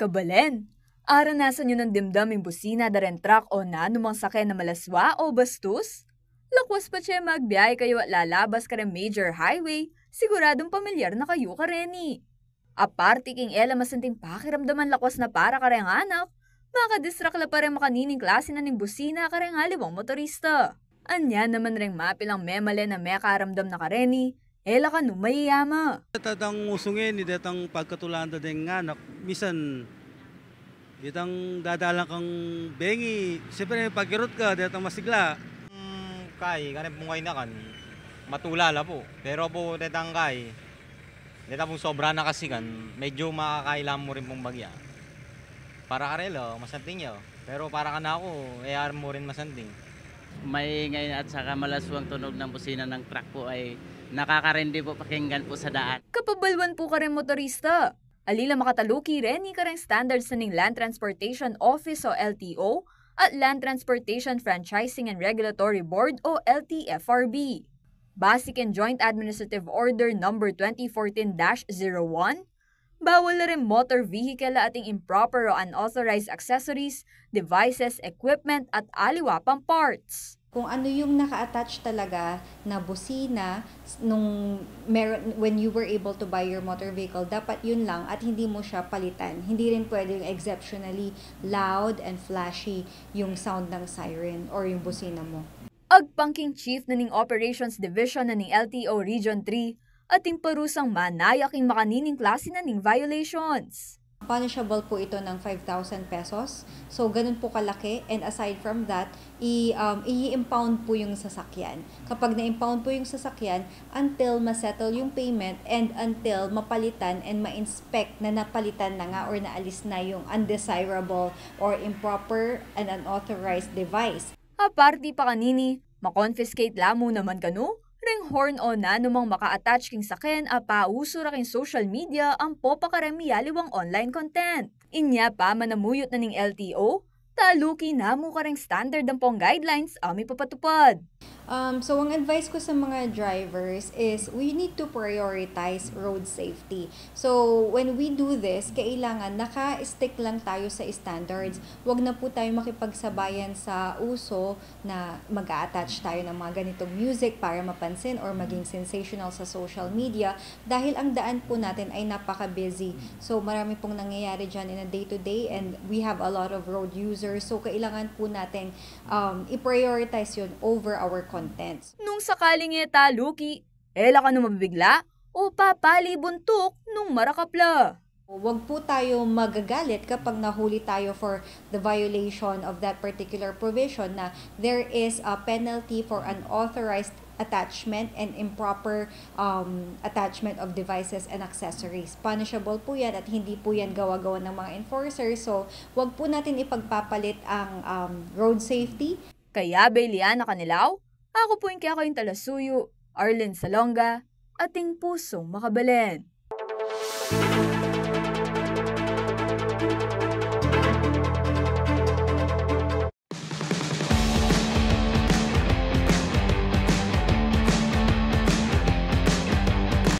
Kabalen! Aranasan nyo ng dimdaming busina da daren truck o na anumang sakyan na malaswa o bastos? Lakwas pa siya magbiyay kayo at lalabas ka ng major highway, siguradong pamilyar na kayo ka Reni. Eh. Aparte king Ella masanting pakiramdaman lakwas na para ka anak, makadistract la pa rin makanining klase na ning busina ka rin motorista. Anya naman ring mapilang memale na may karamdam na kareni, ela ka no mayayama. Tatang usungin, datang pagkatulanda din nga, nak, misan, datang dadalang kang bengi, siyempre pagkirot ka, datang masigla. Mm, kay, kanin pungay na kan, matulala po. Pero po, datang kay, datang pong sobra na kasi kan, medyo makakailan mo rin pong bagya. Para karelo, masanting yo. Pero para ka na ako, eh mo rin masanting maingay at saka malaswang tunog ng busina ng truck po ay nakakarindi po pakinggan po sa daan. Kapabalwan po ka rin motorista. Alila makataluki rin ni karang standards sa ning Land Transportation Office o LTO at Land Transportation Franchising and Regulatory Board o LTFRB. Basic and Joint Administrative Order Number 2014-01 Bawal na rin motor vehicle ating improper o unauthorized accessories, devices, equipment at aliwa pang parts. Kung ano yung naka-attach talaga na busina nung meron, when you were able to buy your motor vehicle, dapat yun lang at hindi mo siya palitan. Hindi rin pwede yung exceptionally loud and flashy yung sound ng siren or yung busina mo. Agpangking Chief na ning Operations Division na ning LTO Region 3, ating parusang manayaking makanining klase na ning violations. Punishable po ito ng 5,000 pesos. So, ganun po kalaki. And aside from that, i, um, i-impound po yung sasakyan. Kapag na-impound po yung sasakyan, until masettle yung payment and until mapalitan and ma-inspect na napalitan na nga or naalis na yung undesirable or improper and unauthorized device. Aparte pa kanini, ma makonfiscate lamo naman kanu Ring horn o na numang maka-attach king saken a uso ra king social media ang po liwang online content. Inya pa manamuyot na ning LTO, Taluki na mo karang standard ng pong guidelines ami ah, papatupad. Um, so, ang advice ko sa mga drivers is we need to prioritize road safety. So, when we do this, kailangan naka-stick lang tayo sa standards. Huwag na po tayo makipagsabayan sa uso na mag attach tayo ng mga ganitong music para mapansin or maging sensational sa social media dahil ang daan po natin ay napaka-busy. So, marami pong nangyayari dyan in a day to -day and we have a lot of road users users. So, kailangan po natin um, i-prioritize yun over our contents. Nung sakaling eta, Luki, ela eh, ka nung mabigla o papali buntok nung marakapla. Huwag po tayo magagalit kapag nahuli tayo for the violation of that particular provision na there is a penalty for unauthorized attachment and improper um, attachment of devices and accessories. Punishable po yan at hindi po yan gawa-gawa ng mga enforcers. So, wag po natin ipagpapalit ang um, road safety. Kaya, Beliana Kanilaw, ako po yung kaya kayong talasuyo, Arlene Salonga, ating pusong makabalen. Music